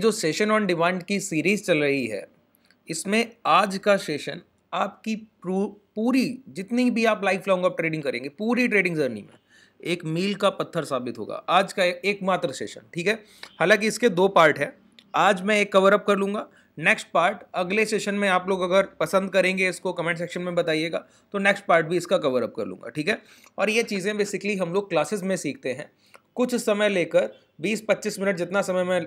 जो session on demand की series चल रही है इसमें आज का सेशन आपकी पूरी जितनी भी आप लाइफ लॉन्ग आप ट्रेडिंग करेंगे पूरी ट्रेडिंग जर्नी में एक मील का पत्थर साबित होगा आज का एकमात्र सेशन ठीक है हालांकि इसके दो पार्ट है आज मैं एक कवर अप कर लूंगा नेक्स्ट पार्ट अगले सेशन में आप लोग अगर पसंद करेंगे इसको कमेंट सेक्शन में बताइएगा तो नेक्स्ट पार्ट भी इसका कवर अप कर लूंगा ठीक है और ये चीज़ें बेसिकली हम लोग क्लासेस में सीखते हैं कुछ समय लेकर 20-25 मिनट जितना समय मैं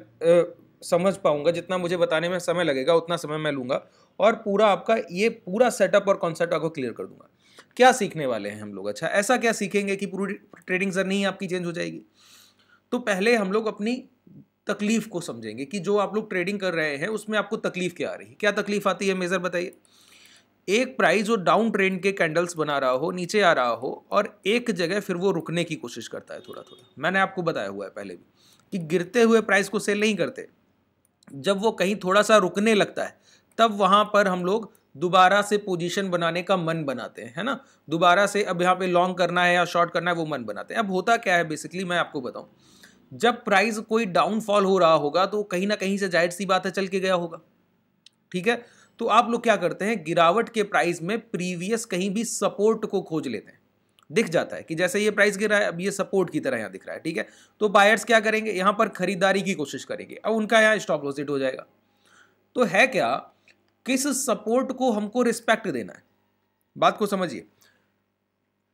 समझ पाऊंगा जितना मुझे बताने में समय लगेगा उतना समय मैं लूंगा और पूरा आपका ये पूरा सेटअप और कॉन्सेप्ट आपको क्लियर कर दूंगा क्या सीखने वाले हैं हम लोग अच्छा ऐसा क्या सीखेंगे कि पूरी ट्रेडिंग सर नहीं आपकी चेंज हो जाएगी तो पहले हम लोग अपनी तकलीफ़ को समझेंगे कि जो आप लोग ट्रेडिंग कर रहे हैं उसमें आपको तकलीफ़ क्या आ रही है क्या तकलीफ़ आती है मेज़र बताइए एक प्राइस जो डाउन ट्रेंड के कैंडल्स बना रहा हो नीचे आ रहा हो और एक जगह फिर वो रुकने की कोशिश करता है थोड़ा थोड़ा मैंने आपको बताया हुआ है पहले भी कि गिरते हुए प्राइस को सेल नहीं करते जब वो कहीं थोड़ा सा रुकने लगता है तब वहाँ पर हम लोग दोबारा से पोजीशन बनाने का मन बनाते हैं है ना दोबारा से अब यहाँ पे लॉन्ग करना है या शॉर्ट करना है वो मन बनाते हैं अब होता क्या है बेसिकली मैं आपको बताऊँ जब प्राइस कोई डाउनफॉल हो रहा होगा तो कहीं ना कहीं से जाहिर सी बात है चल के गया होगा ठीक है तो आप लोग क्या करते हैं गिरावट के प्राइस में प्रीवियस कहीं भी सपोर्ट को खोज लेते हैं दिख जाता है कि जैसे ये प्राइस गिर रहा है अब ये सपोर्ट की तरह यहाँ दिख रहा है ठीक है तो बायर्स क्या करेंगे यहाँ पर खरीदारी की कोशिश करेंगे अब उनका यहाँ स्टॉप लॉसिट हो जाएगा तो है क्या किस सपोर्ट को हमको रिस्पेक्ट देना है बात को समझिए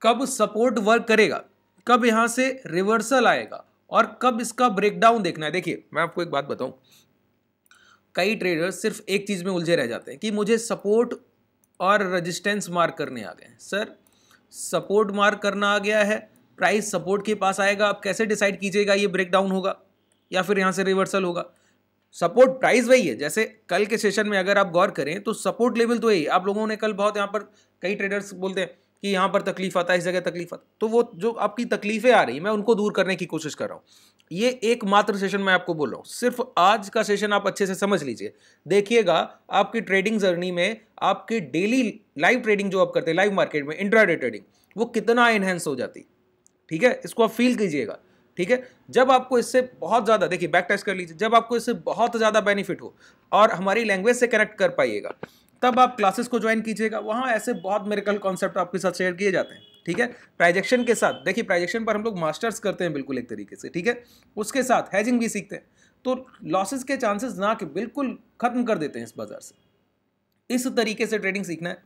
कब सपोर्ट वर्क करेगा कब यहाँ से रिवर्सल आएगा और कब इसका ब्रेकडाउन देखना है देखिए मैं आपको एक बात बताऊँ कई ट्रेडर्स सिर्फ एक चीज़ में उलझे रह जाते हैं कि मुझे सपोर्ट और रेजिस्टेंस मार्क करने आ गए सर सपोर्ट मार्क करना आ गया है प्राइस सपोर्ट के पास आएगा आप कैसे डिसाइड कीजिएगा ये ब्रेकडाउन होगा या फिर यहाँ से रिवर्सल होगा सपोर्ट प्राइस वही है जैसे कल के सेशन में अगर आप गौर करें तो सपोर्ट लेवल तो यही आप लोगों ने कल बहुत यहाँ पर कई ट्रेडर्स बोलते हैं कि यहाँ पर तकलीफ आता है इस जगह तकलीफ आता तो वो जो आपकी तकलीफें आ रही मैं उनको दूर करने की कोशिश कर रहा हूँ ये एकमात्र सेशन मैं आपको बोल रहा हूँ सिर्फ आज का सेशन आप अच्छे से समझ लीजिए देखिएगा आपकी ट्रेडिंग जर्नी में आपके डेली लाइव ट्रेडिंग जो आप करते हैं लाइव मार्केट में इंट्राडे ट्रेडिंग वो कितना एनहेंस हो जाती ठीक है इसको आप फील कीजिएगा ठीक है जब आपको इससे बहुत ज़्यादा देखिए बैक टेस्ट कर लीजिए जब आपको इससे बहुत ज़्यादा बेनिफिट हो और हमारी लैंग्वेज से कनेक्ट कर पाइएगा तब आप क्लासेस को ज्वाइन कीजिएगा वहाँ ऐसे बहुत मेरिकल कॉन्सेप्ट आपके साथ शेयर किए जाते हैं ठीक है प्राइजेक्शन के साथ देखिए प्राइजेक्शन पर हम लोग मास्टर्स करते हैं बिल्कुल एक तरीके से ठीक है उसके साथ हैजिंग भी सीखते हैं तो लॉसेस के चांसेस ना के बिल्कुल ख़त्म कर देते हैं इस बाज़ार से इस तरीके से ट्रेडिंग सीखना है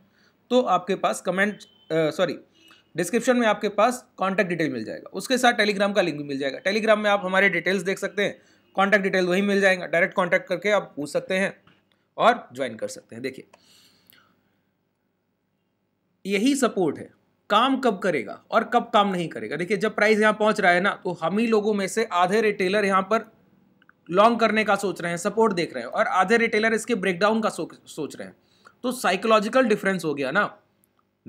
तो आपके पास कमेंट सॉरी डिस्क्रिप्शन में आपके पास कॉन्टैक्ट डिटेल मिल जाएगा उसके साथ टेलीग्राम का लिंक भी मिल जाएगा टेलीग्राम में आप हमारे डिटेल्स देख सकते हैं कॉन्टैक्ट डिटेल वही मिल जाएगा डायरेक्ट कॉन्टैक्ट करके आप पूछ सकते हैं और ज्वाइन कर सकते हैं देखिए यही सपोर्ट है काम कब करेगा और कब काम नहीं करेगा देखिए जब प्राइस यहाँ पहुँच रहा है ना तो हम ही लोगों में से आधे रिटेलर यहाँ पर लॉन्ग करने का सोच रहे हैं सपोर्ट देख रहे हैं और आधे रिटेलर इसके ब्रेकडाउन का सोच रहे हैं तो साइकोलॉजिकल डिफरेंस हो गया ना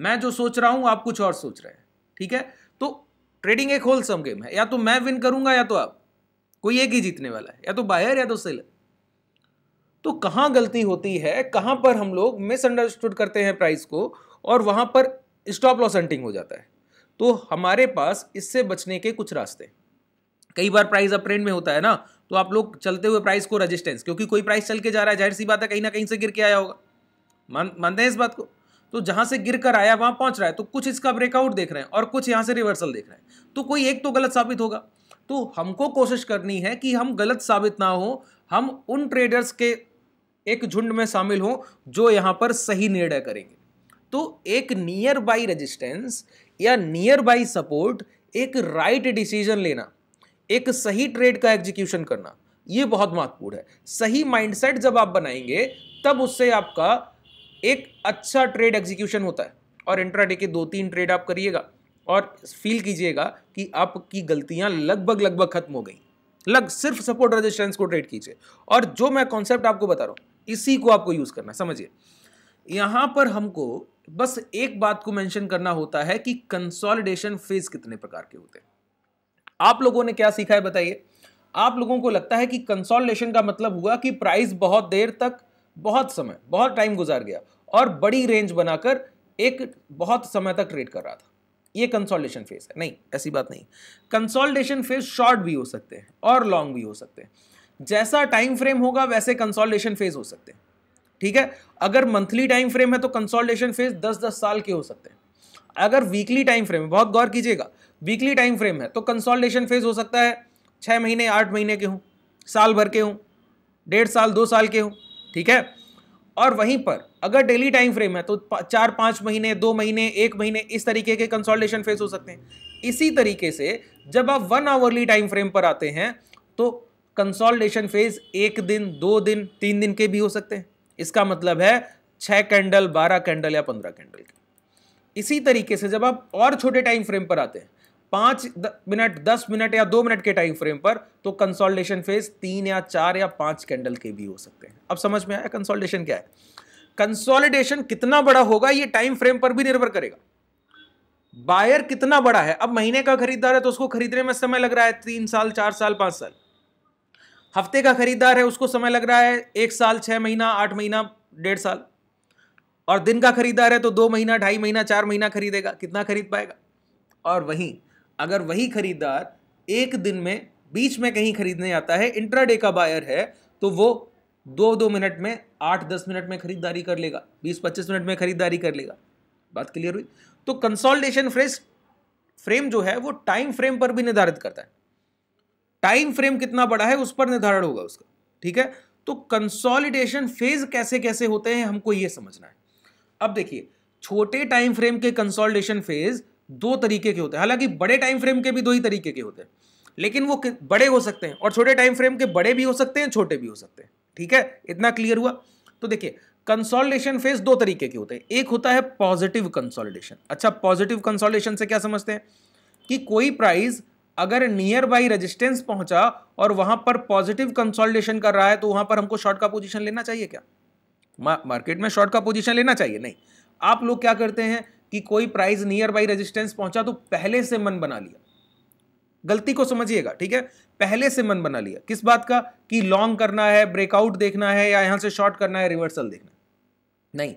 मैं जो सोच रहा हूँ आप कुछ और सोच रहे हैं ठीक है तो ट्रेडिंग एक होल सम गेम है या तो मैं विन करूंगा या तो आप कोई एक ही जीतने वाला है या तो बायर या तो सेलर तो कहाँ गलती होती है कहाँ पर हम लोग मिसअंडरस्टूड करते हैं प्राइस को और वहाँ पर स्टॉप लॉस हंटिंग हो जाता है तो हमारे पास इससे बचने के कुछ रास्ते कई बार प्राइस अप ट्रेंड में होता है ना तो आप लोग चलते हुए प्राइस को रेजिस्टेंस क्योंकि कोई प्राइस चल के जा रहा है जाहिर सी बात है कहीं ना कहीं से गिर के आया होगा मान मानते हैं इस बात को तो जहां से गिर कर आया वहां पहुंच रहा है तो कुछ इसका ब्रेकआउट देख रहे हैं और कुछ यहां से रिवर्सल देख रहे हैं तो कोई एक तो गलत साबित होगा तो हमको कोशिश करनी है कि हम गलत साबित ना हो हम उन ट्रेडर्स के एक झुंड में शामिल हों जो यहां पर सही निर्णय करेंगे तो एक नियर बाई रजिस्टेंस या नियर बाई सपोर्ट एक राइट right डिसीजन लेना एक सही ट्रेड का एग्जीक्यूशन करना ये बहुत महत्वपूर्ण है सही माइंडसेट जब आप बनाएंगे तब उससे आपका एक अच्छा ट्रेड एग्जीक्यूशन होता है और इंट्राडे के दो तीन ट्रेड आप करिएगा और फील कीजिएगा कि आपकी गलतियां लगभग लगभग खत्म हो गई लग सिर्फ सपोर्ट रेजिस्टेंस को ट्रेड कीजिए और जो मैं कॉन्सेप्ट आपको बता रहा हूँ इसी को आपको यूज़ करना समझिए यहाँ पर हमको बस एक बात को मेंशन करना होता है कि कंसोलिडेशन फेज कितने प्रकार के होते हैं आप लोगों ने क्या सीखा है बताइए आप लोगों को लगता है कि कंसोलिडेशन का मतलब हुआ कि प्राइस बहुत देर तक बहुत समय बहुत टाइम गुजार गया और बड़ी रेंज बनाकर एक बहुत समय तक ट्रेड कर रहा था ये कंसोलिडेशन फेज है नहीं ऐसी बात नहीं कंसोलिडेशन फेज शॉर्ट भी हो सकते हैं और लॉन्ग भी हो सकते हैं जैसा टाइम फ्रेम होगा वैसे कंसोलिडेशन फेज हो सकते हैं ठीक है अगर मंथली टाइम फ्रेम है तो कंसोल्टेशन फेज दस दस साल के हो सकते हैं अगर वीकली टाइम फ्रेम है बहुत गौर कीजिएगा वीकली टाइम फ्रेम है तो कंसोल्टेशन फेज हो सकता है छः महीने आठ महीने के हों साल भर के हों डेढ़ साल दो साल के हों ठीक है और वहीं पर अगर डेली टाइम फ्रेम है तो चार पाँच महीने दो महीने एक महीने इस तरीके के कंसोल्टेशन फेज हो सकते हैं इसी तरीके से जब आप वन आवरली टाइम फ्रेम पर आते हैं तो कंसोल्टेशन फेज एक दिन दो दिन तीन दिन के भी हो सकते हैं इसका मतलब है छह कैंडल बारह कैंडल या पंद्रह कैंडल की इसी तरीके से जब आप और छोटे टाइम फ्रेम पर आते हैं पांच मिनट दस मिनट या दो मिनट के टाइम फ्रेम पर तो कंसोल्टेशन फेज तीन या चार या पांच कैंडल के भी हो सकते हैं अब समझ में आया कंसोल्टेशन क्या है कंसोलिडेशन कितना बड़ा होगा ये टाइम फ्रेम पर भी निर्भर करेगा बायर कितना बड़ा है अब महीने का खरीदार है तो उसको खरीदने में समय लग रहा है तीन साल चार साल पांच साल हफ्ते का खरीदार है उसको समय लग रहा है एक साल छः महीना आठ महीना डेढ़ साल और दिन का खरीदार है तो दो महीना ढाई महीना चार महीना खरीदेगा कितना खरीद पाएगा और वहीं अगर वही खरीदार एक दिन में बीच में कहीं खरीदने आता है इंट्राडे का बायर है तो वो दो दो मिनट में आठ दस मिनट में खरीदारी कर लेगा बीस पच्चीस मिनट में खरीदारी कर लेगा बात क्लियर हुई तो कंसोल्टेशन फ्रेस फ्रेम जो है वो टाइम फ्रेम पर भी निर्धारित करता है टाइम फ्रेम कितना बड़ा है उस पर निर्धारण होगा उसका ठीक है तो कंसोलिडेशन फेज कैसे कैसे होते हैं हमको यह समझना है अब देखिए छोटे टाइम फ्रेम के कंसोलिडेशन फेज दो तरीके के होते हैं हालांकि बड़े टाइम फ्रेम के भी दो ही तरीके के होते हैं लेकिन वो बड़े हो सकते हैं और छोटे टाइम फ्रेम के बड़े भी हो सकते हैं छोटे भी हो सकते हैं ठीक है इतना क्लियर हुआ तो देखिए कंसोलिडेशन फेज दो तरीके के होते हैं एक होता है पॉजिटिव कंसोलिडेशन अच्छा पॉजिटिव कंसोलिडेशन से क्या समझते हैं कि कोई प्राइस अगर नियर बाई रेजिस्टेंस पहुंचा और वहां पर पॉजिटिव कंसोलिडेशन कर रहा है तो वहां पर हमको शॉर्ट का पोजीशन लेना चाहिए क्या मार्केट में शॉर्ट का पोजीशन लेना चाहिए नहीं आप लोग क्या करते हैं कि कोई प्राइस नियर बाई रेजिस्टेंस पहुंचा तो पहले से मन बना लिया गलती को समझिएगा ठीक है पहले से मन बना लिया किस बात का कि लॉन्ग करना है ब्रेकआउट देखना है या यहां से शॉर्ट करना है रिवर्सल देखना है नहीं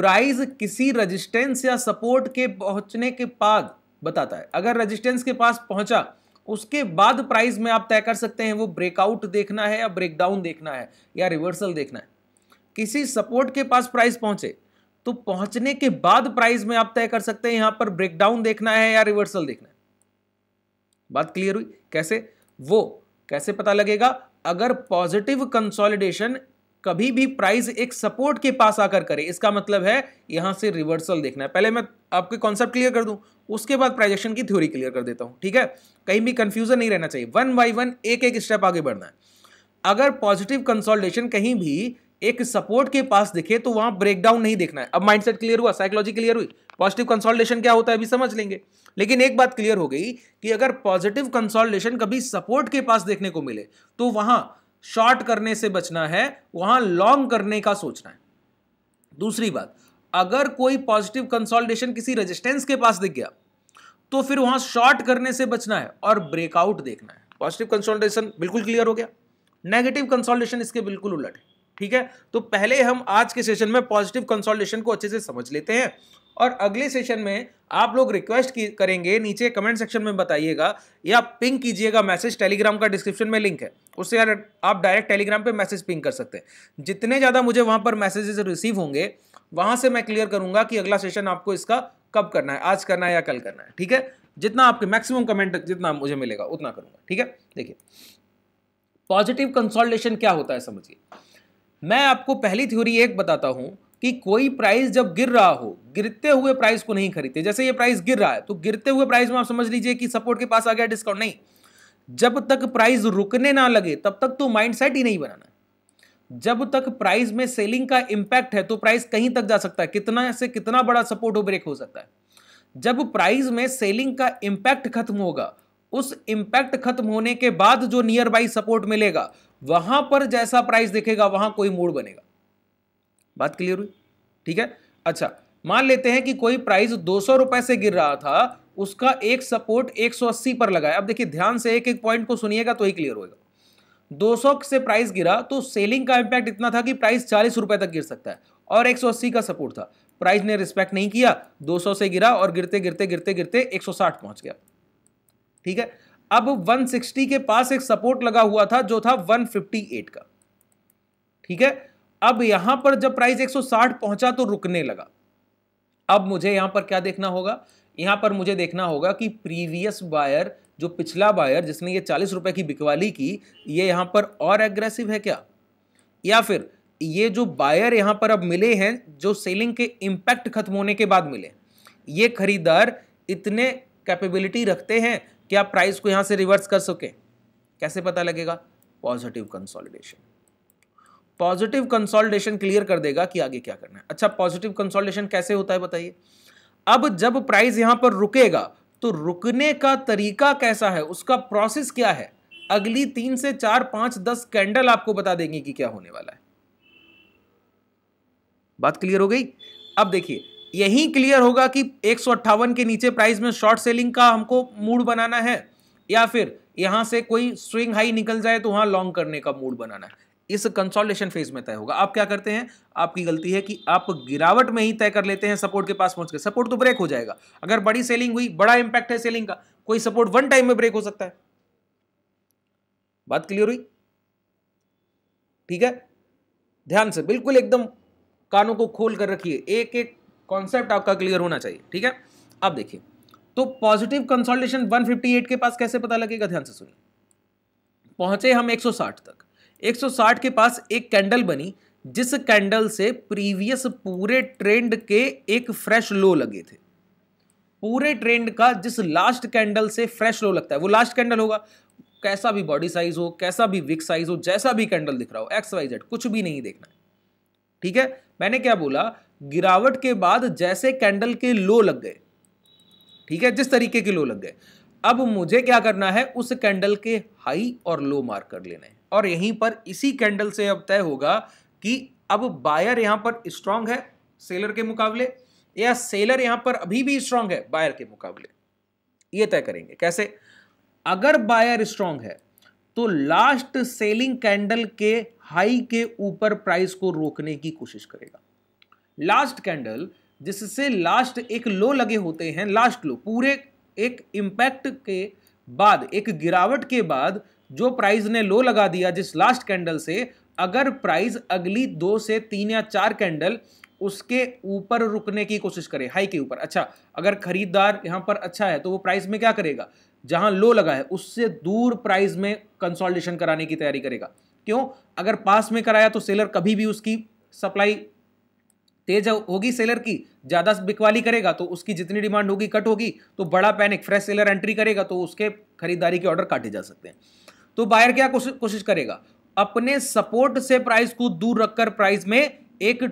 प्राइस किसी रजिस्टेंस या सपोर्ट के पहुंचने के बाद बताता है अगर रेजिस्टेंस के पास पहुंचा उसके बाद प्राइस में आप तय कर सकते हैं वो ब्रेकआउट देखना है या ब्रेकडाउन देखना है या रिवर्सल देखना है किसी सपोर्ट के पास प्राइस पहुंचे तो पहुंचने के बाद प्राइस में आप तय कर सकते हैं यहां पर ब्रेकडाउन देखना है या रिवर्सल देखना है बात क्लियर हुई कैसे वो कैसे पता लगेगा अगर पॉजिटिव कंसोलिडेशन कभी भी प्राइस एक सपोर्ट के पास आकर करे इसका मतलब है यहां से रिवर्सल देखना है पहले मैं आपके कॉन्सेप्ट क्लियर कर दूं उसके बाद प्राइजेक्शन की थ्योरी क्लियर कर देता हूं ठीक है कहीं भी कंफ्यूजन नहीं रहना चाहिए वन बाई वन एक एक स्टेप आगे बढ़ना है अगर पॉजिटिव कंसोल्टेशन कहीं भी एक सपोर्ट के पास दिखे तो वहां ब्रेकडाउन नहीं देखना है अब माइंडसेट क्लियर हुआ साइकोलॉजी क्लियर हुई पॉजिटिव कंसोल्टेशन क्या होता है अभी समझ लेंगे लेकिन एक बात क्लियर हो गई कि अगर पॉजिटिव कंसोल्टेशन कभी सपोर्ट के पास देखने को मिले तो वहां शॉर्ट करने से बचना है वहां लॉन्ग करने का सोचना है दूसरी बात अगर कोई पॉजिटिव कंसोलिडेशन किसी रेजिस्टेंस के पास दिख गया तो फिर वहां शॉर्ट करने से बचना है और ब्रेकआउट देखना है पॉजिटिव कंसोलिडेशन बिल्कुल क्लियर हो गया नेगेटिव कंसोलिडेशन इसके बिल्कुल उलट है ठीक है तो पहले हम आज के सेशन में पॉजिटिव कंसोलिडेशन को अच्छे से समझ लेते हैं और अगले सेशन में आप लोग रिक्वेस्ट करेंगे नीचे कमेंट सेक्शन में बताइएगा या पिंक कीजिएगा मैसेज टेलीग्राम का डिस्क्रिप्शन में लिंक है उससे यार आप डायरेक्ट टेलीग्राम पे मैसेज पिंग कर सकते हैं जितने ज़्यादा मुझे वहाँ पर मैसेजेस रिसीव होंगे वहाँ से मैं क्लियर करूँगा कि अगला सेशन आपको इसका कब करना है आज करना है या कल करना है ठीक है जितना आपके मैक्सिमम कमेंट जितना मुझे मिलेगा उतना करूँगा ठीक है देखिए पॉजिटिव कंसोलिडेशन क्या होता है समझिए मैं आपको पहली थ्योरी एक बताता हूँ कि कोई प्राइस जब गिर रहा हो गिरते हुए प्राइस को नहीं खरीदते जैसे ये प्राइस गिर रहा है तो गिरते हुए प्राइस में आप समझ लीजिए कि सपोर्ट के पास आ गया डिस्काउंट नहीं जब तक प्राइस रुकने ना लगे तब तक तो माइंडसेट ही नहीं बनाना जब तक प्राइस में सेलिंग का इंपैक्ट है तो प्राइस कहीं तक जा सकता है कितना से कितना बड़ा सपोर्ट हो ब्रेक हो सकता है जब प्राइस में सेलिंग का इंपैक्ट खत्म होगा उस इंपैक्ट खत्म होने के बाद जो नियर बाई सपोर्ट मिलेगा वहां पर जैसा प्राइस देखेगा वहां कोई मूड बनेगा बात क्लियर हुई ठीक है अच्छा मान लेते हैं कि कोई प्राइस दो सौ रुपए से गिर रहा था उसका एक सपोर्ट 180 पर लगाया अब देखिए ध्यान से एक एक पॉइंट को सुनिएगा तो ही क्लियर होगा 200 से प्राइस गिरा तो सेलिंग का इंपैक्ट इतना था कि प्राइस चालीस रुपए तक गिर सकता है और 180 का सपोर्ट था प्राइस ने रिस्पेक्ट नहीं किया 200 से गिरा और गिरते गिरते गिरते गिरते 160 पहुंच गया ठीक है अब 160 के पास एक सपोर्ट लगा हुआ था जो था 158 का ठीक है अब यहां पर जब प्राइस 160 पहुंचा तो रुकने लगा अब मुझे यहां पर क्या देखना होगा यहाँ पर मुझे देखना होगा कि प्रीवियस बायर जो पिछला बायर जिसने ये चालीस रुपये की बिकवाली की ये यहाँ पर और एग्रेसिव है क्या या फिर ये जो बायर यहाँ पर अब मिले हैं जो सेलिंग के इम्पैक्ट खत्म होने के बाद मिले ये खरीदार इतने कैपेबिलिटी रखते हैं कि आप प्राइस को यहाँ से रिवर्स कर सकें कैसे पता लगेगा positive consolidation positive consolidation clear कर देगा कि आगे क्या करना है अच्छा पॉजिटिव कंसोलिडेशन कैसे होता है बताइए अब जब प्राइस यहां पर रुकेगा तो रुकने का तरीका कैसा है उसका प्रोसेस क्या है अगली तीन से चार पांच दस कैंडल आपको बता देंगे कि क्या होने वाला है बात क्लियर हो गई अब देखिए यही क्लियर होगा कि एक के नीचे प्राइस में शॉर्ट सेलिंग का हमको मूड बनाना है या फिर यहां से कोई स्विंग हाई निकल जाए तो वहां लॉन्ग करने का मूड बनाना है इस कंसोलिडेशन फेज में तय होगा आप क्या करते हैं आपकी गलती है कि आप गिरावट में ही तय कर लेते हैं सपोर्ट के पास पहुंच के सपोर्ट तो ब्रेक हो जाएगा अगर बड़ी सेलिंग हुई बड़ा इंपैक्ट है सेलिंग का कोई सपोर्ट वन टाइम में ब्रेक हो सकता है बात क्लियर हुई ठीक है ध्यान से बिल्कुल एकदम कानों को खोल कर रखिए एक एक कॉन्सेप्ट आपका क्लियर होना चाहिए ठीक है अब देखिए तो पॉजिटिव कंसोलिडेशन 158 के पास कैसे पता लगेगा ध्यान से सुनिए पहुंचे हम 160 तक 160 के पास एक कैंडल बनी जिस कैंडल से प्रीवियस पूरे ट्रेंड के एक फ्रेश लो लगे थे पूरे ट्रेंड का जिस लास्ट कैंडल से फ्रेश लो लगता है वो लास्ट कैंडल होगा कैसा भी बॉडी साइज हो कैसा भी विक साइज हो जैसा भी कैंडल दिख रहा हो एक्स वाई जेड कुछ भी नहीं देखना है ठीक है मैंने क्या बोला गिरावट के बाद जैसे कैंडल के लो लग गए ठीक है जिस तरीके के लो लग गए अब मुझे क्या करना है उस कैंडल के हाई और लो मार्क कर लेना है और यहीं पर इसी कैंडल से अब तय होगा कि अब बायर यहां पर स्ट्रांग है सेलर के मुकाबले या सेलर यहां पर अभी भी स्ट्रांग है बायर के मुकाबले ये तय करेंगे कैसे अगर बायर स्ट्रांग है तो लास्ट सेलिंग कैंडल के हाई के ऊपर प्राइस को रोकने की कोशिश करेगा लास्ट कैंडल जिससे लास्ट एक लो लगे होते हैं लास्ट लो पूरे एक इंपैक्ट के बाद एक गिरावट के बाद जो प्राइस ने लो लगा दिया जिस लास्ट कैंडल से अगर प्राइस अगली दो से तीन या चार कैंडल उसके ऊपर रुकने की कोशिश करे हाई के ऊपर अच्छा अगर खरीदार यहाँ पर अच्छा है तो वो प्राइस में क्या करेगा जहाँ लो लगा है उससे दूर प्राइस में कंसोल्टेशन कराने की तैयारी करेगा क्यों अगर पास में कराया तो सेलर कभी भी उसकी सप्लाई तेज होगी सेलर की ज़्यादा बिकवाली करेगा तो उसकी जितनी डिमांड होगी कट होगी तो बड़ा पैनिक फ्रेश सेलर एंट्री करेगा तो उसके खरीदारी के ऑर्डर काटे जा सकते हैं तो बायर क्या कोशिश करेगा अपने सपोर्ट से प्राइस को दूर रखकर प्राइस में एक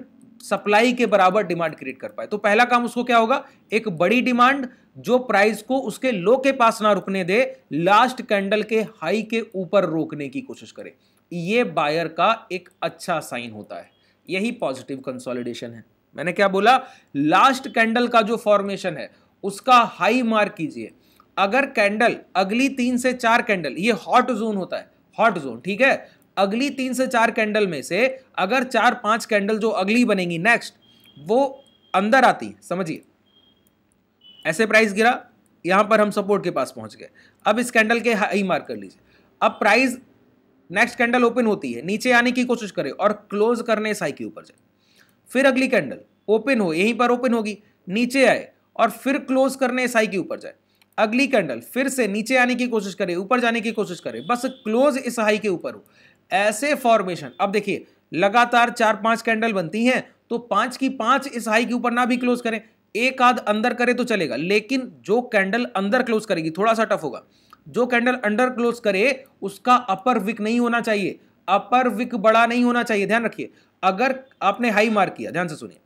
सप्लाई के बराबर डिमांड क्रिएट कर पाए तो पहला काम उसको क्या होगा एक बड़ी डिमांड जो प्राइस को उसके लो के पास ना रुकने दे लास्ट कैंडल के हाई के ऊपर रोकने की कोशिश करे ये बायर का एक अच्छा साइन होता है यही पॉजिटिव कंसोलिडेशन है मैंने क्या बोला लास्ट कैंडल का जो फॉर्मेशन है उसका हाई मार्क कीजिए अगर कैंडल अगली तीन से चार कैंडल ये हॉट जोन होता है हॉट जोन ठीक है अगली तीन से चार कैंडल में से अगर चार पांच कैंडल जो अगली बनेगी नेक्स्ट वो अंदर आती समझिए ऐसे प्राइस गिरा यहां पर हम सपोर्ट के पास पहुंच गए अब इस कैंडल के हाई मार्क कर लीजिए अब प्राइस नेक्स्ट कैंडल ओपन होती है नीचे आने की कोशिश करे और क्लोज करने इस हाई के ऊपर जाए फिर अगली कैंडल ओपन हो यहीं पर ओपन होगी नीचे आए और फिर क्लोज करने इस हाई के ऊपर जाए अगली कैंडल फिर से नीचे आने की कोशिश करे ऊपर जाने की कोशिश करे बस क्लोज इस हाई के ऊपर हो ऐसे फॉर्मेशन अब देखिए लगातार चार पांच कैंडल बनती हैं तो पांच की पांच इस हाई के ऊपर ना भी क्लोज करें एक आध अंदर करे तो चलेगा लेकिन जो कैंडल अंदर क्लोज करेगी थोड़ा सा टफ होगा जो कैंडल अंडर क्लोज करे उसका अपर विक नहीं होना चाहिए अपर विक बड़ा नहीं होना चाहिए ध्यान रखिए अगर आपने हाई मार्क किया ध्यान से सुनिए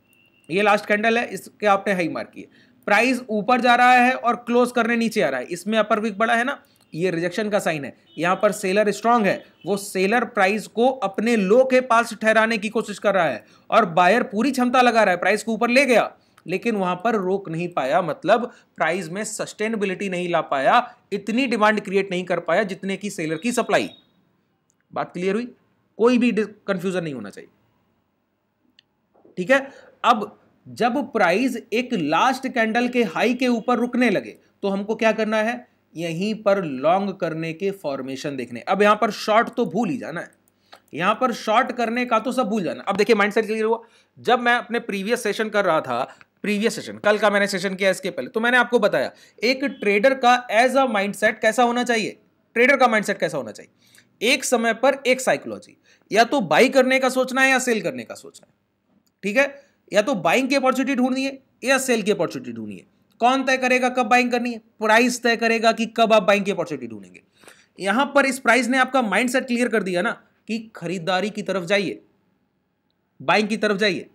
ये लास्ट कैंडल है इसके आपने हाई मार्क किया प्राइस ऊपर जा रहा है और क्लोज करने नीचे आ रहा है इसमें अपर विक बड़ा है ना ये रिजेक्शन का साइन है यहां पर सेलर स्ट्रांग है वो सेलर प्राइस को अपने लो के पास ठहराने की कोशिश कर रहा है और बायर पूरी क्षमता लगा रहा है प्राइस को ऊपर ले गया लेकिन वहां पर रोक नहीं पाया मतलब प्राइस में सस्टेनेबिलिटी नहीं ला पाया इतनी डिमांड क्रिएट नहीं कर पाया जितने की सेलर की सप्लाई बात क्लियर हुई कोई भी कंफ्यूजन नहीं होना चाहिए ठीक है अब जब प्राइस एक लास्ट कैंडल के हाई के ऊपर रुकने लगे तो हमको क्या करना है यहीं पर लॉन्ग करने के फॉर्मेशन देखने अब यहां पर शॉर्ट तो भूल ही जाना है यहां पर शॉर्ट करने का तो सब भूल जाना अब देखिए माइंड क्लियर हुआ जब मैं अपने प्रीवियस सेशन कर रहा था प्रीवियस सेशन कल का मैंने सेशन किया इसके पहले तो मैंने आपको बताया एक ट्रेडर का एज अ माइंडसेट कैसा होना चाहिए ट्रेडर का माइंडसेट कैसा होना चाहिए एक समय पर एक साइकोलॉजी या तो बाई करने का सोचना है या सेल करने का सोचना है ठीक है या तो बाइंग की अपॉर्चुनिटी ढूंढनी है या सेल की अपॉर्चुनिटी ढूंढनी है कौन तय करेगा कब बाइंग करनी है प्राइस तय करेगा कि कब आप बाइंग की अपॉर्चुनिटी ढूंढेंगे यहां पर इस प्राइस ने आपका सेट क्लियर कर दिया ना कि खरीदारी की तरफ जाइए बाइंग की तरफ जाइए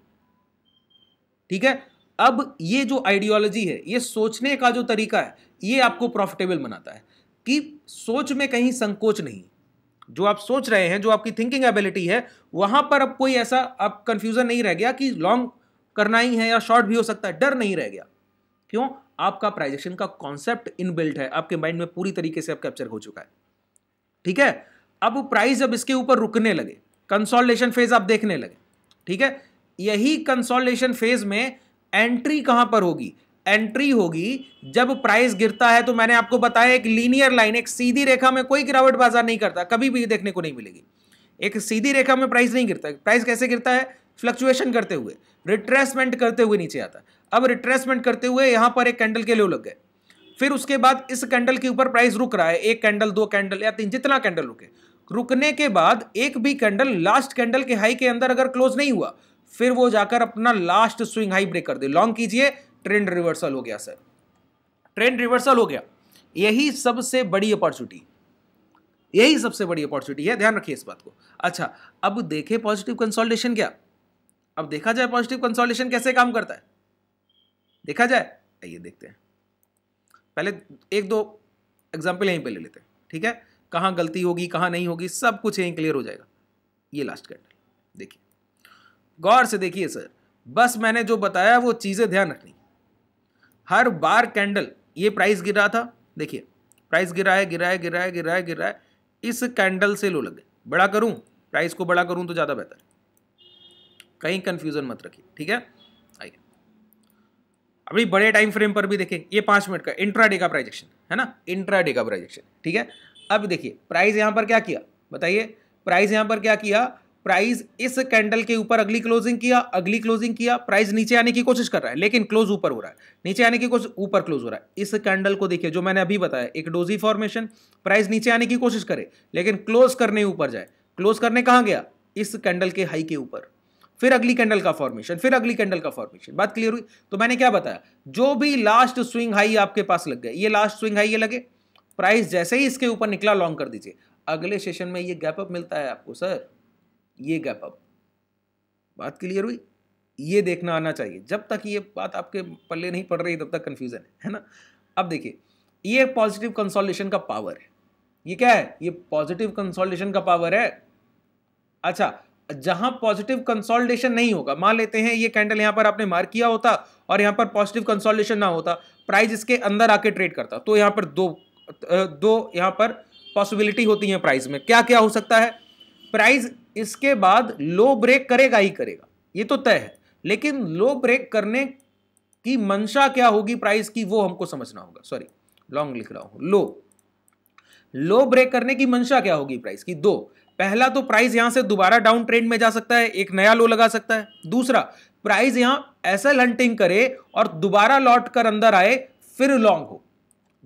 ठीक है अब ये जो आइडियोलॉजी है ये सोचने का जो तरीका है ये आपको प्रॉफिटेबल बनाता है कि सोच में कहीं संकोच नहीं जो आप सोच रहे हैं जो आपकी थिंकिंग एबिलिटी है वहां पर अब कोई ऐसा अब कंफ्यूजन नहीं रह गया कि लॉन्ग करना ही है या शॉर्ट भी हो सकता है डर नहीं रह गया क्यों आपका प्राइजेशन का कॉन्सेप्ट इनबिल्ट है आपके माइंड में पूरी तरीके से अब कैप्चर हो चुका है ठीक है अब प्राइस अब इसके ऊपर रुकने लगे कंसोलिडेशन फेज आप देखने लगे ठीक है यही कंसोलिडेशन फेज में एंट्री कहां पर होगी एंट्री होगी जब प्राइस गिरता है तो मैंने आपको बताया एक लीनियर लाइन एक सीधी रेखा में कोई गिरावट बाजार नहीं करता कभी भी देखने को नहीं मिलेगी एक सीधी रेखा में प्राइस नहीं गिरता प्राइस कैसे गिरता है फ्लक्चुएशन करते हुए रिट्रेसमेंट करते हुए नीचे आता है अब रिट्रेसमेंट करते हुए यहाँ पर एक कैंडल के लो लग गए फिर उसके बाद इस कैंडल के ऊपर प्राइस रुक रहा है एक कैंडल दो कैंडल या तीन जितना कैंडल रुके रुकने के बाद एक भी कैंडल लास्ट कैंडल के हाई के अंदर अगर क्लोज नहीं हुआ फिर वो जाकर अपना लास्ट स्विंग हाई ब्रेक कर दे लॉन्ग कीजिए ट्रेंड रिवर्सल हो गया सर ट्रेंड रिवर्सल हो गया यही सबसे बड़ी अपॉर्चुनिटी यही सबसे बड़ी अपॉर्चुनिटी है ध्यान रखिए इस बात को अच्छा अब देखे पॉजिटिव कंसोल्टेशन क्या अब देखा जाए पॉजिटिव कंसोलिडेशन कैसे काम करता है देखा जाए आइए देखते हैं पहले एक दो एग्जाम्पल यहीं पर ले लेते हैं ठीक है कहाँ गलती होगी कहाँ नहीं होगी सब कुछ यहीं क्लियर हो जाएगा ये लास्ट कैंडल देखिए गौर से देखिए सर बस मैंने जो बताया वो चीज़ें ध्यान रखनी हर बार कैंडल ये प्राइस गिर रहा था देखिए प्राइस गिरा है है गिरा है गिरा है इस कैंडल से लो लगे बड़ा करूँ प्राइस को बड़ा करूँ तो ज़्यादा बेहतर कहीं कंफ्यूजन मत रखिए ठीक है आइए अभी बड़े टाइम फ्रेम पर भी देखें ये पांच मिनट का इंट्राडे का प्राइजेक्शन है ना इंट्राडे का प्राइजेक्शन ठीक है अब देखिए प्राइस यहां पर क्या किया बताइए प्राइस यहां पर क्या किया प्राइस इस कैंडल के ऊपर अगली क्लोजिंग किया अगली क्लोजिंग किया प्राइस नीचे आने की कोशिश कर रहा है लेकिन क्लोज ऊपर हो रहा है नीचे आने की कोशिश ऊपर क्लोज हो रहा है इस कैंडल को देखिए जो मैंने अभी बताया एक डोजी फॉर्मेशन प्राइस नीचे आने की कोशिश करे लेकिन क्लोज करने ऊपर जाए क्लोज करने कहाँ गया इस कैंडल के हाई के ऊपर फिर अगली कैंडल का फॉर्मेशन फिर अगली कैंडल का फॉर्मेशन बात क्लियर हुई तो मैंने क्या बताया जो भी लास्ट स्विंग हाई आपके पास लग गए ये लास्ट स्विंग हाई ये लगे प्राइस जैसे ही इसके ऊपर निकला लॉन्ग कर दीजिए अगले सेशन में ये गैप अप मिलता है आपको सर ये गैप अप बात क्लियर हुई ये देखना आना चाहिए जब तक ये बात आपके पल्ले नहीं पड़ रही तब तक कंफ्यूजन है है ना अब देखिए ये पॉजिटिव कंसोलिडेशन का पावर है ये क्या है ये पॉजिटिव कंसोलिडेशन का पावर है अच्छा जहां पॉजिटिव कंसोलिडेशन नहीं होगा मान लेते हैं ये कैंडल यहां पर आपने मार्क किया होता और यहां पर पॉजिटिव कंसोलिडेशन ना होता प्राइस इसके अंदर आके ट्रेड करता तो यहां पर दो दो यहां पर पॉसिबिलिटी होती है प्राइस में क्या क्या हो सकता है प्राइस इसके बाद लो ब्रेक करेगा ही करेगा ये तो तय है लेकिन लो ब्रेक करने की मंशा क्या होगी प्राइस की वो हमको समझना होगा सॉरी लॉन्ग लिख रहा हूं लो लो ब्रेक करने की मंशा क्या होगी प्राइस की दो पहला तो प्राइस यहां से दोबारा डाउन ट्रेंड में जा सकता है एक नया लो लगा सकता है दूसरा प्राइस यहां ऐसा हंटिंग करे और दोबारा लौट कर अंदर आए फिर लॉन्ग हो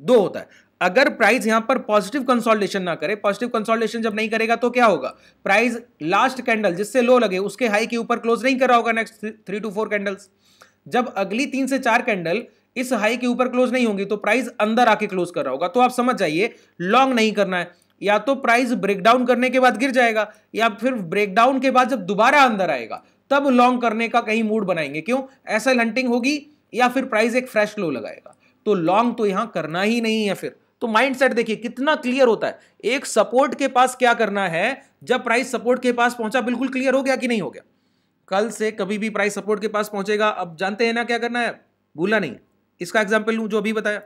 दो होता है अगर प्राइस यहां पर पॉजिटिव कंसोल्टेशन ना करे पॉजिटिव कंसोल्टेशन जब नहीं करेगा तो क्या होगा प्राइस लास्ट कैंडल जिससे लो लगे उसके हाई के ऊपर क्लोज नहीं करा होगा next three to four candles जब अगली तीन से चार कैंडल इस हाई के ऊपर क्लोज नहीं होंगी तो प्राइस अंदर आके क्लोज कर रहा होगा तो आप समझ जाइए लॉन्ग नहीं करना है या तो प्राइस ब्रेकडाउन करने के बाद गिर जाएगा या फिर ब्रेकडाउन के बाद जब दोबारा अंदर आएगा तब लॉन्ग करने का कहीं मूड बनाएंगे क्यों ऐसा हंटिंग होगी या फिर प्राइस एक फ्रेश लो लगाएगा तो लॉन्ग तो यहां करना ही नहीं है फिर तो माइंडसेट देखिए कितना क्लियर होता है एक सपोर्ट के पास क्या करना है जब प्राइस सपोर्ट के पास पहुंचा बिल्कुल क्लियर हो गया कि नहीं हो गया कल से कभी भी प्राइस सपोर्ट के पास पहुंचेगा अब जानते हैं ना क्या करना है भूला नहीं इसका एग्जाम्पल लू जो अभी बताया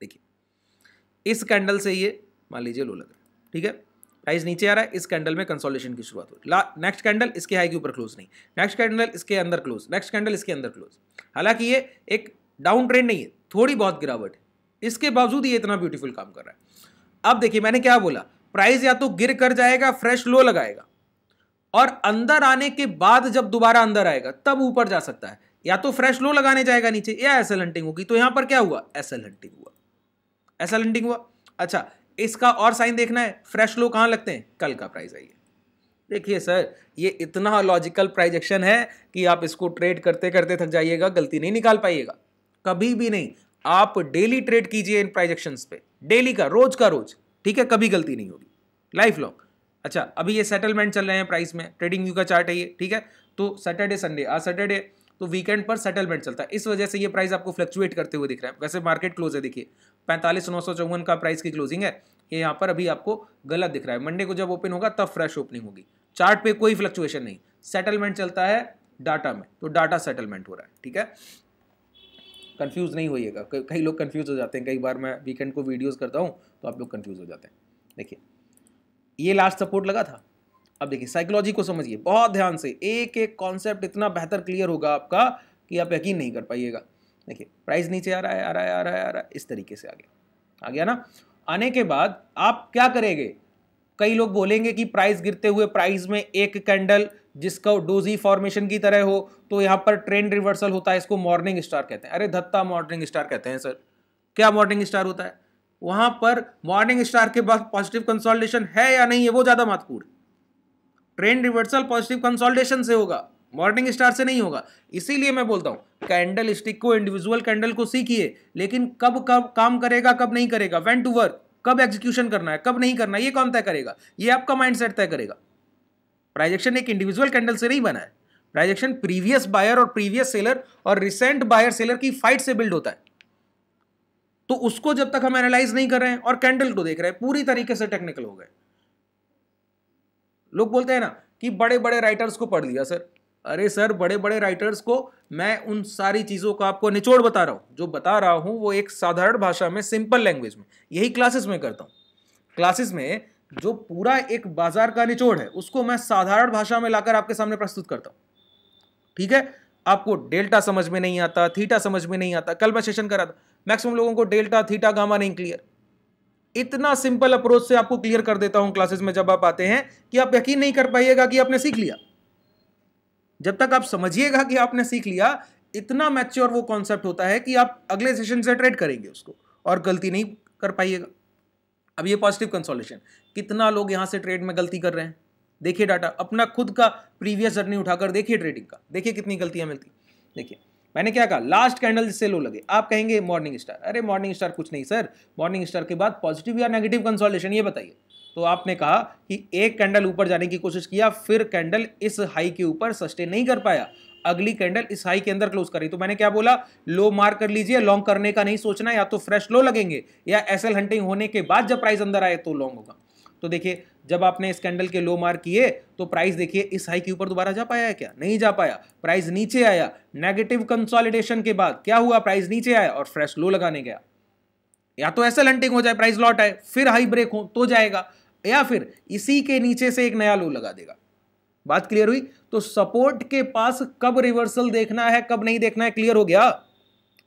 देखिए इस कैंडल से ये मान लीजिए लो लग रहा है ठीक है प्राइस नीचे आ रहा है इस कैंडल में कंसोलिडेशन की शुरुआत हुई नेक्स्ट कैंडल इसके हाई के ऊपर क्लोज नहीं नेक्स्ट कैंडल इसके अंदर क्लोज नेक्स्ट कैंडल इसके अंदर क्लोज हालांकि ये एक डाउन ट्रेंड नहीं है थोड़ी बहुत गिरावट है इसके बावजूद ये इतना ब्यूटीफुल काम कर रहा है अब देखिए मैंने क्या बोला प्राइस या तो गिर कर जाएगा फ्रेश लो लगाएगा और अंदर आने के बाद जब दोबारा अंदर आएगा तब ऊपर जा सकता है या तो फ्रेश लो लगाने जाएगा नीचे या एसएल हंटिंग होगी तो यहां पर क्या हुआ एसएल हंटिंग हुआ एसएल हंटिंग हुआ अच्छा इसका और साइन देखना है फ्रेश लो कहाँ लगते हैं कल का प्राइस आइए देखिए सर ये इतना लॉजिकल प्राइजेक्शन है कि आप इसको ट्रेड करते करते थक जाइएगा गलती नहीं निकाल पाइएगा कभी भी नहीं आप डेली ट्रेड कीजिए इन प्राइजेक्शन पे डेली का रोज का रोज ठीक है कभी गलती नहीं होगी लाइफ लॉन्ग अच्छा अभी ये सेटलमेंट चल रहे हैं प्राइस में ट्रेडिंग व्यू का चार्ट है ये ठीक है तो सैटरडे संडे आज सैटरडे तो वीकेंड पर सेटलमेंट चलता है इस वजह से ये प्राइस आपको फ्लक्चुएट करते हुए दिख रहा है वैसे मार्केट क्लोज है देखिए पैंतालीस नौ सौ चौवन का प्राइस की क्लोजिंग है ये यहाँ पर अभी आपको गलत दिख रहा है मंडे को जब ओपन होगा तब फ्रेश ओपनिंग होगी चार्ट पे कोई फ्लक्चुएशन नहीं सेटलमेंट चलता है डाटा में तो डाटा सेटलमेंट हो रहा है ठीक है कन्फ्यूज नहीं होइएगा कई लोग कन्फ्यूज हो जाते हैं कई बार मैं वीकेंड को वीडियोज़ करता हूँ तो आप लोग कन्फ्यूज हो जाते हैं देखिए ये लास्ट सपोर्ट लगा था अब देखिए साइकोलॉजी को समझिए बहुत ध्यान से एक एक कॉन्सेप्ट इतना बेहतर क्लियर होगा आपका कि आप यकीन नहीं कर पाइएगा देखिए प्राइस नीचे आ रहा है आ रहा है आ रहा है आ रहा है इस तरीके से आ गया आ गया ना आने के बाद आप क्या करेंगे कई लोग बोलेंगे कि प्राइस गिरते हुए प्राइस में एक कैंडल जिसका डोजी फॉर्मेशन की तरह हो तो यहाँ पर ट्रेंड रिवर्सल होता है इसको मॉर्निंग स्टार कहते हैं अरे धत्ता मॉर्निंग स्टार कहते हैं सर क्या मॉर्निंग स्टार होता है वहाँ पर मॉर्निंग स्टार के बाद पॉजिटिव कंसोल्टेशन है या नहीं है वो ज्यादा महत्वपूर्ण ट्रेंड रिवर्सल पॉजिटिव कंसोल्टेशन से होगा मॉर्निंग स्टार से नहीं होगा इसीलिए मैं बोलता हूँ कैंडल स्टिक को इंडिविजुअल कैंडल को सीखिए लेकिन कब कब काम करेगा कब नहीं करेगा वेन टू वर्क कब एग्जीक्यूशन करना है कब नहीं करना ये कौन तय करेगा ये आपका माइंड सेट तय करेगा प्राइजेक्शन एक इंडिविजुअल कैंडल से नहीं बना है प्राइजेक्शन प्रीवियस बायर और प्रीवियस सेलर और रिसेंट बायर सेलर की फाइट से बिल्ड होता है तो उसको जब तक हम एनालाइज नहीं कर रहे हैं और कैंडल को देख रहे हैं पूरी तरीके से टेक्निकल हो गए लोग बोलते हैं ना कि बड़े बड़े राइटर्स को पढ़ लिया सर अरे सर बड़े बड़े राइटर्स को मैं उन सारी चीज़ों का आपको निचोड़ बता रहा हूँ जो बता रहा हूँ वो एक साधारण भाषा में सिंपल लैंग्वेज में यही क्लासेस में करता हूँ क्लासेस में जो पूरा एक बाजार का निचोड़ है उसको मैं साधारण भाषा में लाकर आपके सामने प्रस्तुत करता हूँ ठीक है आपको डेल्टा समझ में नहीं आता थीटा समझ में नहीं आता कल मैं सेशन करा था मैक्सिमम लोगों को डेल्टा थीटा गामा नहीं क्लियर इतना सिंपल अप्रोच से आपको क्लियर कर देता हूं क्लासेस में जब आप आते हैं कि आप यकीन नहीं कर पाइएगा कि आपने सीख लिया जब तक आप समझिएगा कि आपने सीख लिया इतना मैच्योर वो कॉन्सेप्ट होता है कि आप अगले सेशन से ट्रेड करेंगे उसको और गलती नहीं कर पाइएगा अब ये पॉजिटिव कंसोलेशन कितना लोग यहाँ से ट्रेड में गलती कर रहे हैं देखिए डाटा अपना खुद का प्रीवियस जर्नी उठाकर देखिए ट्रेडिंग का देखिए कितनी गलतियाँ मिलती देखिए मैंने क्या कहा लास्ट कैंडल जिससे लो लगे आप कहेंगे मॉर्निंग स्टार अरे मॉर्निंग स्टार कुछ नहीं सर मॉर्निंग स्टार के बाद पॉजिटिव या नेगेटिव कंसोलेशन ये बताइए तो आपने कहा कि एक कैंडल ऊपर जाने की कोशिश किया फिर कैंडल इस हाई के ऊपर सस्टेन नहीं कर पाया अगली कैंडल इस हाई के अंदर क्लोज करी तो मैंने क्या बोला लो मार्क कर लीजिए लॉन्ग करने का नहीं सोचना या तो फ्रेश लो लगेंगे या एस हंटिंग होने के बाद जब प्राइस अंदर आए तो लॉन्ग होगा तो देखिए जब आपने इस कैंडल के लो मार्क किए तो प्राइस देखिए इस हाई के ऊपर दोबारा जा पाया है क्या नहीं जा पाया प्राइस नीचे आया नेगेटिव कंसोलिडेशन के बाद क्या हुआ प्राइस नीचे आया और फ्रेश लो लगाने गया या तो ऐसा लंटिंग हो जाए प्राइस लॉट आए फिर हाई ब्रेक हो तो जाएगा या फिर इसी के नीचे से एक नया लो लगा देगा बात क्लियर हुई तो सपोर्ट के पास कब रिवर्सल देखना है कब नहीं देखना है क्लियर हो गया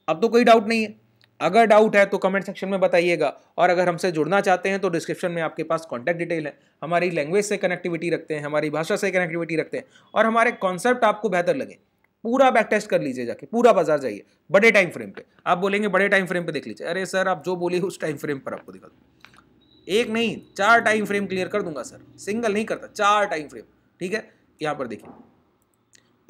अब तो कोई डाउट नहीं है अगर डाउट है तो कमेंट सेक्शन में बताइएगा और अगर हमसे जुड़ना चाहते हैं तो डिस्क्रिप्शन में आपके पास कॉन्टैक्ट डिटेल है हमारी लैंग्वेज से कनेक्टिविटी रखते हैं हमारी भाषा से कनेक्टिविटी रखते हैं और हमारे कॉन्सेप्ट आपको बेहतर लगे पूरा बैक टेस्ट कर लीजिए जाके पूरा बाजार जाइए बड़े टाइम फ्रेम पे आप बोलेंगे बड़े टाइम फ्रेम पे देख लीजिए अरे सर आप जो बोलिए उस टाइम फ्रेम पर आपको दिखा दो एक नहीं चार टाइम फ्रेम क्लियर कर दूंगा सर सिंगल नहीं करता चार टाइम फ्रेम ठीक है यहां पर देखिए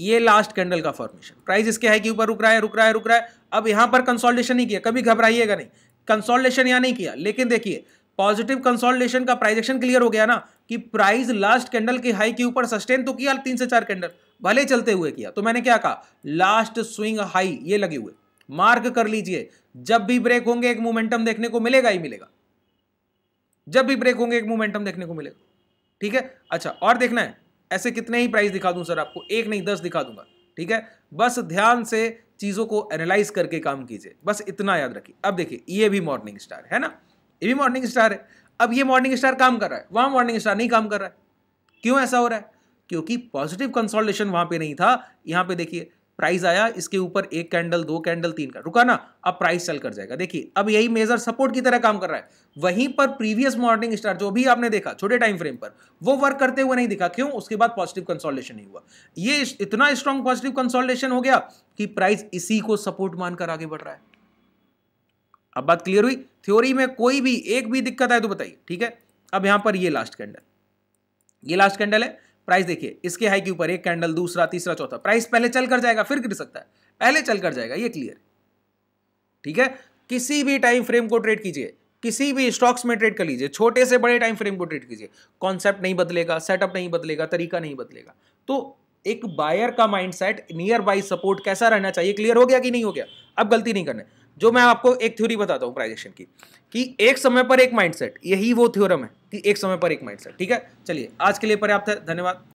ये लास्ट कैंडल का फॉर्मेशन प्राइस इसके हाई के ऊपर रुक रहा है रुक रहा है रुक रहा है अब यहां पर कंसोल्टेशन नहीं किया कभी घबराइएगा नहीं कंसोल्टेशन यहाँ नहीं किया लेकिन देखिए पॉजिटिव कंसोल्टेशन का प्राइजेक्शन क्लियर हो गया ना कि प्राइस लास्ट कैंडल के हाई के ऊपर सस्टेन तो किया तीन से चार कैंडल भले चलते हुए किया तो मैंने क्या कहा लास्ट स्विंग हाई ये लगे हुए मार्क कर लीजिए जब भी ब्रेक होंगे एक मोमेंटम देखने को मिलेगा ही मिलेगा जब भी ब्रेक होंगे एक मोमेंटम देखने को मिलेगा ठीक है अच्छा और देखना है ऐसे कितने ही प्राइस दिखा दूं सर आपको एक नहीं दस दिखा दूंगा ठीक है बस ध्यान से चीज़ों को एनालाइज करके काम कीजिए बस इतना याद रखिए अब देखिए ये भी मॉर्निंग स्टार है ना ये भी मॉर्निंग स्टार है अब ये मॉर्निंग स्टार काम कर रहा है वहां मॉर्निंग स्टार नहीं काम कर रहा है क्यों ऐसा हो रहा है क्योंकि पॉजिटिव कंसोल्टेशन वहां पे नहीं था यहां पे देखिए प्राइस आया इसके ऊपर एक कैंडल दो कैंडल तीन का रुका ना अब प्राइस सेल कर जाएगा देखिए अब यही मेजर सपोर्ट की तरह काम कर रहा है वहीं पर प्रीवियस मॉर्निंग स्टार जो भी आपने देखा छोटे टाइम फ्रेम पर वो वर्क करते हुए नहीं दिखा क्यों उसके बाद पॉजिटिव कंसोल्टेशन नहीं हुआ ये इतना स्ट्रांग पॉजिटिव कंसोल्टेशन हो गया कि प्राइस इसी को सपोर्ट मानकर आगे बढ़ रहा है अब बात क्लियर हुई थ्योरी में कोई भी एक भी दिक्कत आए तो बताइए ठीक है अब यहां पर ये लास्ट कैंडल ये लास्ट कैंडल है प्राइस देखिए इसके हाई के ऊपर एक कैंडल दूसरा तीसरा चौथा प्राइस पहले चल कर जाएगा फिर गिर सकता है पहले चल कर जाएगा ये क्लियर ठीक है किसी भी टाइम फ्रेम को ट्रेड कीजिए किसी भी स्टॉक्स में ट्रेड कर लीजिए छोटे से बड़े टाइम फ्रेम को ट्रेड कीजिए कॉन्सेप्ट नहीं बदलेगा सेटअप नहीं बदलेगा तरीका नहीं बदलेगा तो एक बायर का माइंडसेट नियर बाई सपोर्ट कैसा रहना चाहिए क्लियर हो गया कि नहीं हो गया अब गलती नहीं करना जो मैं आपको एक थ्योरी बताता हूँ प्राइजेशन की कि एक समय पर एक माइंडसेट यही वो थ्योरम है कि एक समय पर एक माइंडसेट ठीक है चलिए आज के लिए पर्याप्त है धन्यवाद